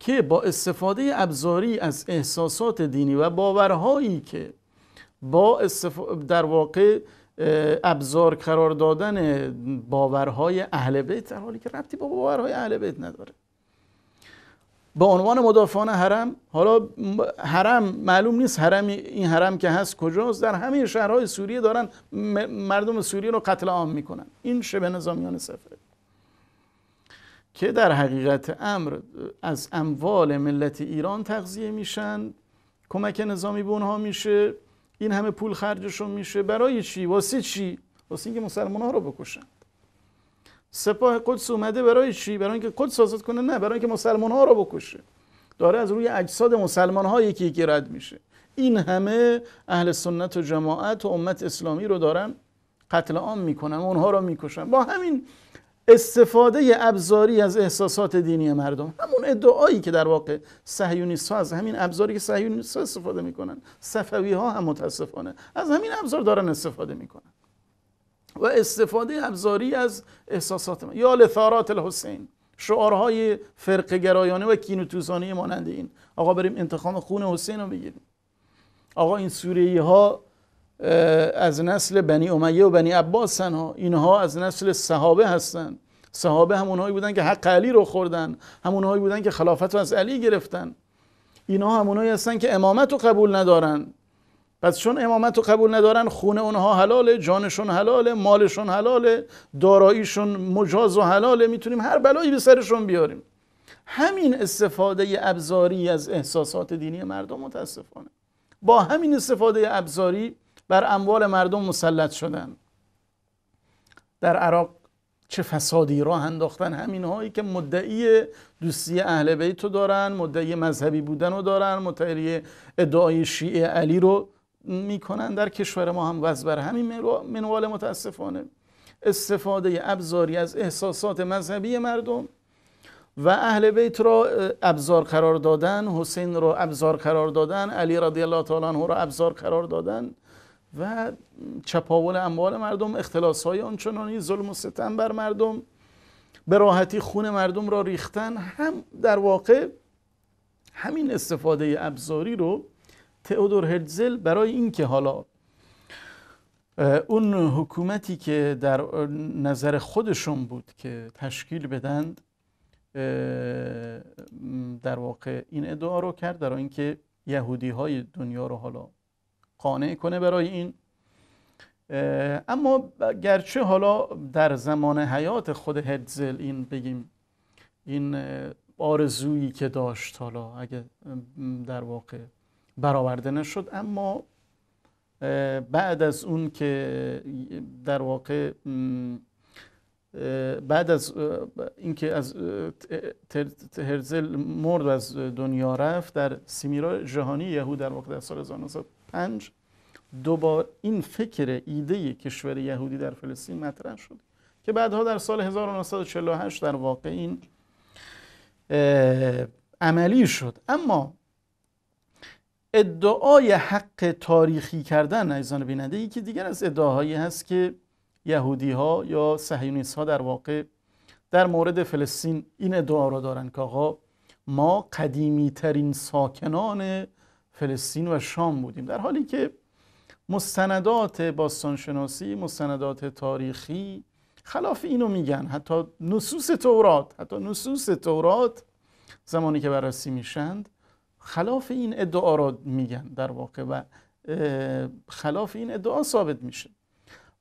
Speaker 1: که با استفاده ابزاری از احساسات دینی و باورهایی که با در واقع ابزار قرار دادن باورهای اهل بیت در حالی که ربطی با باورهای اهل بیت نداره به عنوان مدافعان حرم حالا حرم معلوم نیست حرم این حرم که هست کجاست در همه شهرهای سوریه دارن مردم سوریه رو قتل عام میکنن این شبه نظامیان سفره که در حقیقت امر از اموال ملت ایران تغذیه میشن کمک نظامی به اونها میشه این همه پول خرجشون میشه برای چی واسه چی واسه اینکه مسلمان ها رو بکشند سپاه قدس اومده برای چی برای اینکه قدس آزاد کنه نه برای اینکه مسلمان ها رو بکشه داره از روی اجساد مسلمان ها یکی یکی رد میشه این همه اهل سنت و جماعت و امت اسلامی رو دارن قتل عام میکنن و اونها رو میکشن با همین استفاده ابزاری از احساسات دینی مردم همون ادعایی که در واقع صهیونیست‌ها از همین ابزاری که صهیونیست‌ها استفاده میکنن صفوی ها هم متاسفانه از همین ابزار دارن استفاده میکنن و استفاده ابزاری از احساسات یا لثارات الحسین شعارهای فرقه گرایانه و کینوتوزانه مانند این آقا بریم انتخام خون حسین رو بگیریم آقا این سوریه ها از نسل بنی امیه و بنی عباسن ها اینها از نسل صحابه هستن صحابه همونهایی بودن که حق علی رو خوردن همونهایی بودن که خلافت رو از علی گرفتن اینها همونهایی هستن که امامت رو قبول ندارن پس چون امامت رو قبول ندارن خونه اونها حلاله جانشون حلاله مالشون حلاله داراییشون مجاز و حلاله میتونیم هر بلایی به سرشون بیاریم همین استفاده ابزاری از احساسات دینی مردم متاسفانه با همین استفاده ابزاری بر اموال مردم مسلط شدن در عراق چه فسادی راه انداختن همین هایی که مدعی دوستی اهل بیت رو دارن مدعی مذهبی بودن رو دارن مدعی ادعای شیعه علی رو میکنن در کشور ما هم وضع بر همین منوال متاسفانه استفاده ابزاری از احساسات مذهبی مردم و اهل بیت را ابزار قرار دادن حسین را ابزار قرار دادن علی رضی الله تعالی عنه را ابزار قرار دادن و چپاول اموال مردم اختلاس های آنچنانی ظلم و ستم بر مردم به راحتی خون مردم را ریختن هم در واقع همین استفاده ابزاری رو تئودور هرتزل برای اینکه حالا اون حکومتی که در نظر خودشون بود که تشکیل بدند در واقع این ادعا رو کرد در اینکه یهودی های دنیا رو حالا قانع کنه برای این اما گرچه حالا در زمان حیات خود هدزل این بگیم این آرزویی که داشت حالا اگه در واقع برآورده نشد اما بعد از اون که در واقع بعد از اینکه از هرزل مرد و از دنیا رفت در سیمیرا جهانی یهود در واقع در سال 1900 پنج دوبار این فکر ایده کشور یهودی در فلسطین مطرح شد که بعدها در سال 1948 در واقع این عملی شد اما ادعای حق تاریخی کردن ایزان بیننده که دیگر از ادعاهایی هست که یهودی ها یا سهیونیس ها در واقع در مورد فلسطین این ادعا را دارن که آقا ما قدیمی ترین ساکنان فلسطین و شام بودیم در حالی که مستندات باستانشناسی مستندات تاریخی خلاف اینو میگن حتی نصوص تورات حتی نصوص تورات زمانی که بررسی میشند خلاف این ادعا را میگن در واقع و خلاف این ادعا ثابت میشه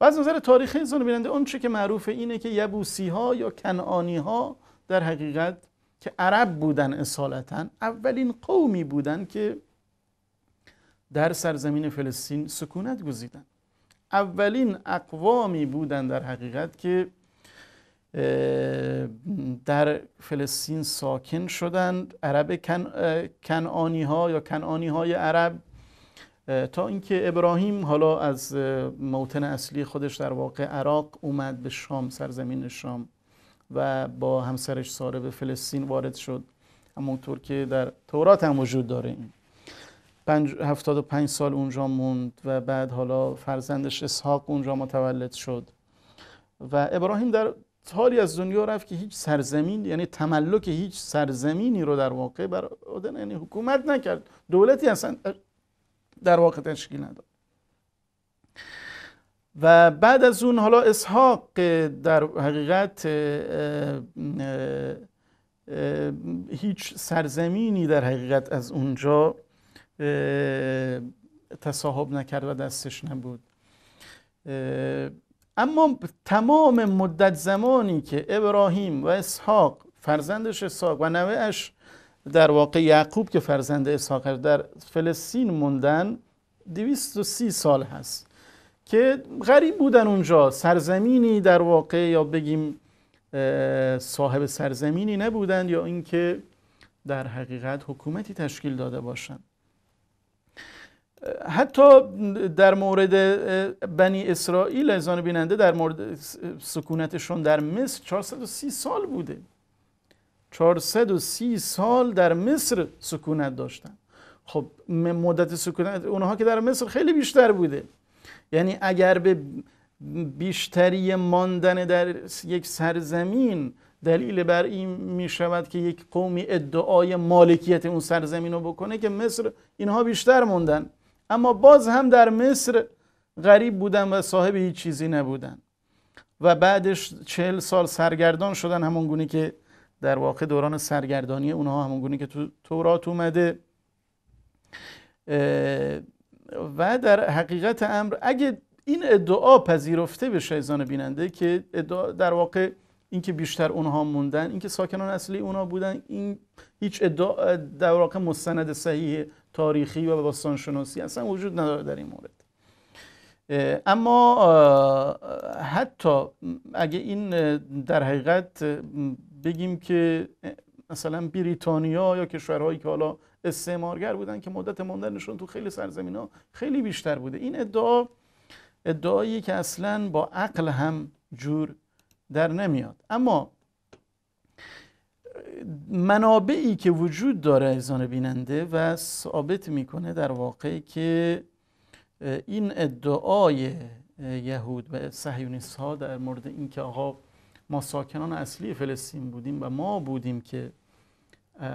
Speaker 1: و از نظر تاریخی زن بیننده اون چه که معروفه اینه که یبوسی ها یا کنعانی ها در حقیقت که عرب بودن اصالتا اولین قومی بودن که در سرزمین فلسطین سکونت گزیدند اولین اقوامی بودند در حقیقت که در فلسطین ساکن شدند عرب کنانی ها یا کنعانی های عرب تا اینکه ابراهیم حالا از موطن اصلی خودش در واقع عراق اومد به شام سرزمین شام و با همسرش ساره به فلسطین وارد شد همونطور که در تورات هم وجود داره این پنج، 75 سال اونجا موند و بعد حالا فرزندش اسحاق اونجا متولد شد و ابراهیم در حالی از دنیا رفت که هیچ سرزمین یعنی تملک هیچ سرزمینی رو در واقع بر یعنی حکومت نکرد دولتی اصلا در واقع تشکیل نداد و بعد از اون حالا اسحاق در حقیقت هیچ سرزمینی در حقیقت از اونجا تصاحب نکرد و دستش نبود اما تمام مدت زمانی که ابراهیم و اسحاق فرزندش اسحاق و نوهش در واقع یعقوب که فرزند اسحاق در فلسطین موندن 230 سال هست که غریب بودن اونجا سرزمینی در واقع یا بگیم صاحب سرزمینی نبودند یا اینکه در حقیقت حکومتی تشکیل داده باشند حتی در مورد بنی اسرائیل ازان بیننده در مورد سکونتشون در مصر 430 سال بوده 430 سال در مصر سکونت داشتن خب مدت سکونت اونها که در مصر خیلی بیشتر بوده یعنی اگر به بیشتری ماندن در یک سرزمین دلیل بر این می شود که یک قومی ادعای مالکیت اون سرزمین رو بکنه که مصر اینها بیشتر موندن اما باز هم در مصر غریب بودن و صاحب هیچ چیزی نبودن و بعدش چهل سال سرگردان شدن همون گونه که در واقع دوران سرگردانی اونها همون گونه که تو تورات اومده و در حقیقت امر اگه این ادعا پذیرفته بشه ایزان بیننده که ادعا در واقع اینکه بیشتر اونها موندن اینکه ساکنان اصلی اونها بودن این هیچ ادعا در واقع مستند صحیح تاریخی و شناسی اصلا وجود نداره در این مورد اما حتی اگه این در حقیقت بگیم که مثلا بریتانیا یا کشورهایی که حالا استعمارگر بودن که مدت ماندنشون تو خیلی سرزمین ها خیلی بیشتر بوده این ادعا ادعایی که اصلا با عقل هم جور در نمیاد اما منابعی که وجود داره ایزان بیننده و ثابت میکنه در واقع که این ادعای یهود و سهیونیس ها در مورد اینکه آقا ما ساکنان اصلی فلسطین بودیم و ما بودیم که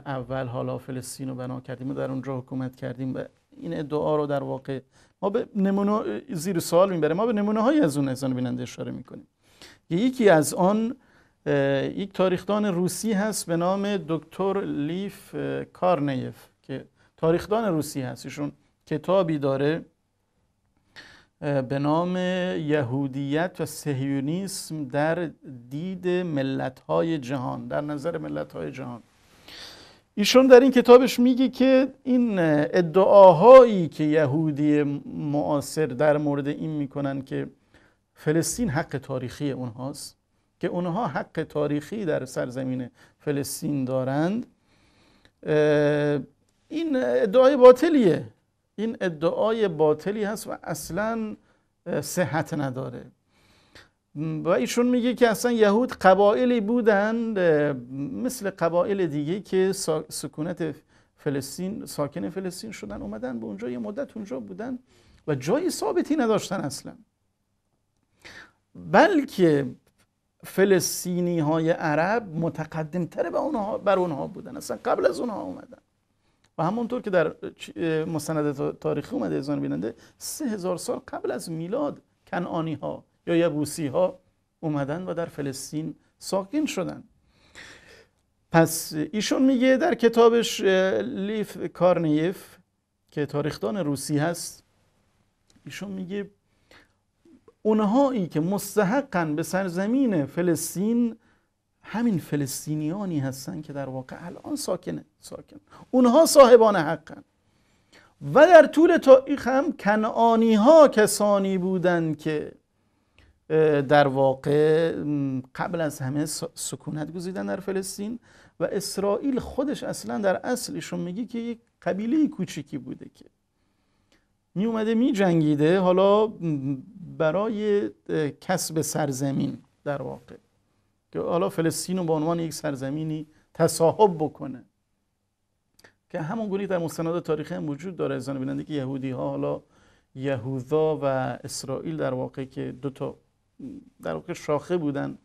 Speaker 1: اول حالا فلسطین رو بنا کردیم و در اونجا حکومت کردیم و این ادعا رو در واقع ما به نمونه زیر سوال میبره ما به نمونه های از اون ایزان بیننده اشاره میکنیم یکی از آن یک تاریخدان روسی هست به نام دکتر لیف کارنیف که تاریخدان روسی هست ایشون کتابی داره به نام یهودیت و سهیونیسم در دید ملتهای جهان در نظر ملتهای جهان ایشون در این کتابش میگه که این ادعاهایی که یهودی معاصر در مورد این میکنن که فلسطین حق تاریخی اونهاست که اونها حق تاریخی در سرزمین فلسطین دارند این ادعای باطلیه این ادعای باطلی هست و اصلا صحت نداره و ایشون میگه که اصلا یهود قبایلی بودند مثل قبایل دیگه که سکونت فلسطین ساکن فلسطین شدن اومدن به اونجا یه مدت اونجا بودن و جایی ثابتی نداشتن اصلا بلکه فلسطینی های عرب متقدم تر به اونها بر اونها بودن اصلا قبل از اونها اومدن و همونطور که در مستند تاریخی اومده ازان بیننده سه هزار سال قبل از میلاد کنانی ها یا یبوسی ها اومدن و در فلسطین ساکن شدن پس ایشون میگه در کتابش لیف کارنیف که تاریخدان روسی هست ایشون میگه اونهایی که مستحقن به سرزمین فلسطین همین فلسطینیانی هستن که در واقع الان ساکنه ساکن اونها صاحبان حقن و در طول تاریخ هم کنعانی ها کسانی بودند که در واقع قبل از همه سکونت گزیدن در فلسطین و اسرائیل خودش اصلا در اصلشون میگه که یک قبیله کوچیکی بوده که می اومده می جنگیده حالا برای کسب سرزمین در واقع که حالا فلسطین رو به عنوان یک سرزمینی تصاحب بکنه که همون گونه در مستند تاریخی هم وجود داره از بیننده که یهودی ها حالا یهودا و اسرائیل در واقع که دو تا در واقع شاخه بودن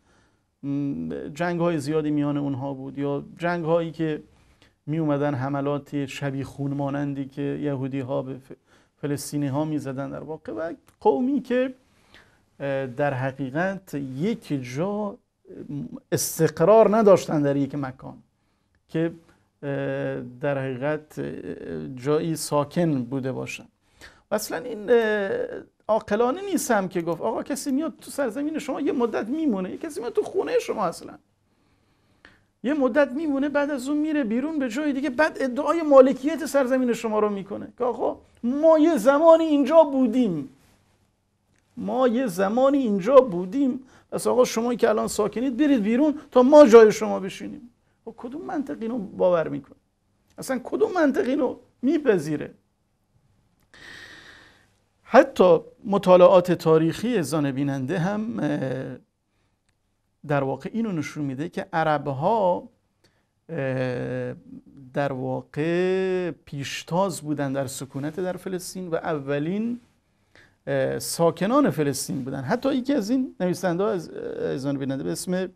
Speaker 1: جنگ های زیادی میان اونها بود یا جنگ هایی که می اومدن حملات شبیه خون مانندی که یهودی ها به فلسطینی ها می زدن در واقع و قومی که در حقیقت یک جا استقرار نداشتن در یک مکان که در حقیقت جایی ساکن بوده باشن اصلا این عاقلانه نیستم که گفت آقا کسی میاد تو سرزمین شما یه مدت میمونه یه کسی میاد تو خونه شما اصلا یه مدت میمونه بعد از اون میره بیرون به جای دیگه بعد ادعای مالکیت سرزمین شما رو میکنه که آقا ما یه زمانی اینجا بودیم ما یه زمانی اینجا بودیم پس آقا شما که الان ساکنید برید بیرون تا ما جای شما بشینیم و خب کدوم منطق اینو باور میکنه اصلا کدوم منطق اینو میپذیره حتی مطالعات تاریخی زانه بیننده هم در واقع اینو نشون میده که عرب ها در واقع پیشتاز بودن در سکونت در فلسطین و اولین ساکنان فلسطین بودن حتی یکی از این نویسنده از از بیننده به اسم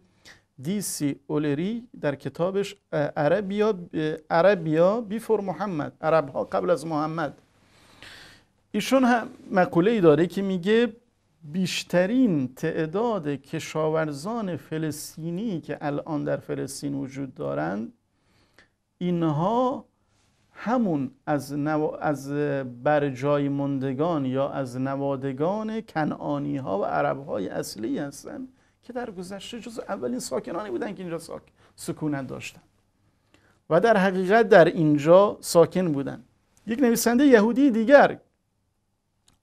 Speaker 1: دی سی اولری در کتابش عربیا عربیا بیفور محمد عرب ها قبل از محمد ایشون هم مقوله ای داره که میگه بیشترین تعداد کشاورزان فلسطینی که الان در فلسطین وجود دارند اینها همون از, نو... از بر جای مندگان یا از نوادگان کنانی ها و عرب های اصلی هستند که در گذشته جز اولین ساکنانی بودن که اینجا ساک... سکونت داشتن و در حقیقت در اینجا ساکن بودند. یک نویسنده یهودی دیگر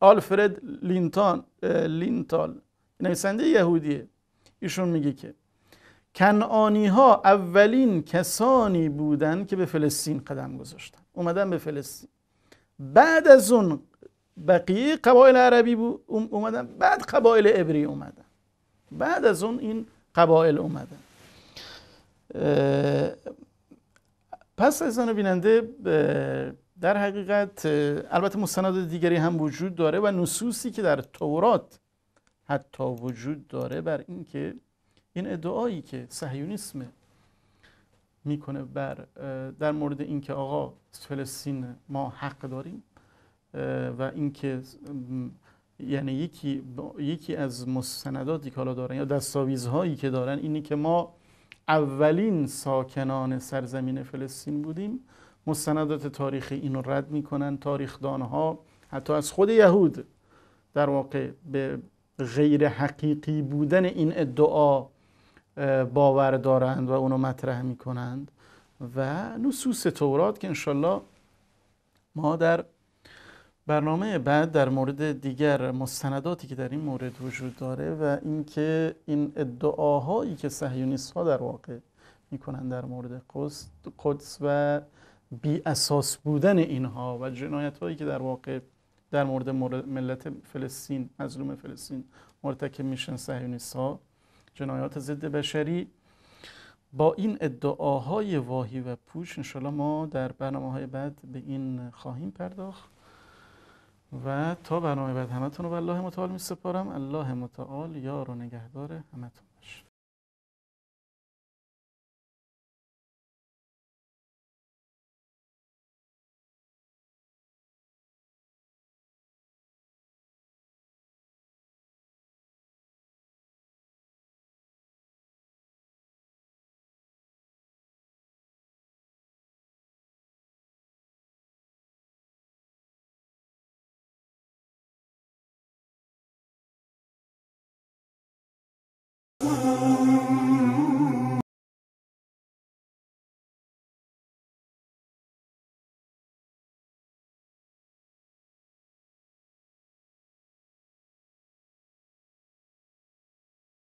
Speaker 1: آلفرد لینتان لینتال نویسنده یهودیه ایشون میگه که کنعانی ها اولین کسانی بودند که به فلسطین قدم گذاشتن اومدن به فلسطین بعد از اون بقیه قبایل عربی بود اومدن بعد قبایل عبری اومدن بعد از اون این قبایل اومدن پس از آن بیننده در حقیقت البته مستند دیگری هم وجود داره و نصوصی که در تورات حتی وجود داره بر اینکه این ادعایی که صهیونیسم میکنه بر در مورد اینکه آقا فلسطین ما حق داریم و اینکه یعنی یکی یکی از مستنداتی که حالا دارن یا دستاویزهایی که دارن اینی که ما اولین ساکنان سرزمین فلسطین بودیم مستندات تاریخی اینو رد میکنن تاریخدانها حتی از خود یهود در واقع به غیر حقیقی بودن این ادعا باور دارند و اونو مطرح می کنند و نصوص تورات که انشالله ما در برنامه بعد در مورد دیگر مستنداتی که در این مورد وجود داره و اینکه این ادعاهایی که صهیونیست ها در واقع میکنن در مورد قدس, و بی اساس بودن اینها و جنایت هایی که در واقع در مورد, ملت فلسطین مظلوم فلسطین مرتکب میشن صهیونیست ها جنایات ضد بشری با این ادعاهای واهی و پوش انشالله ما در برنامه های بعد به این خواهیم پرداخت و تا برنامه بعد همتون رو به الله متعال می سپارم الله متعال یار و نگهدار همتون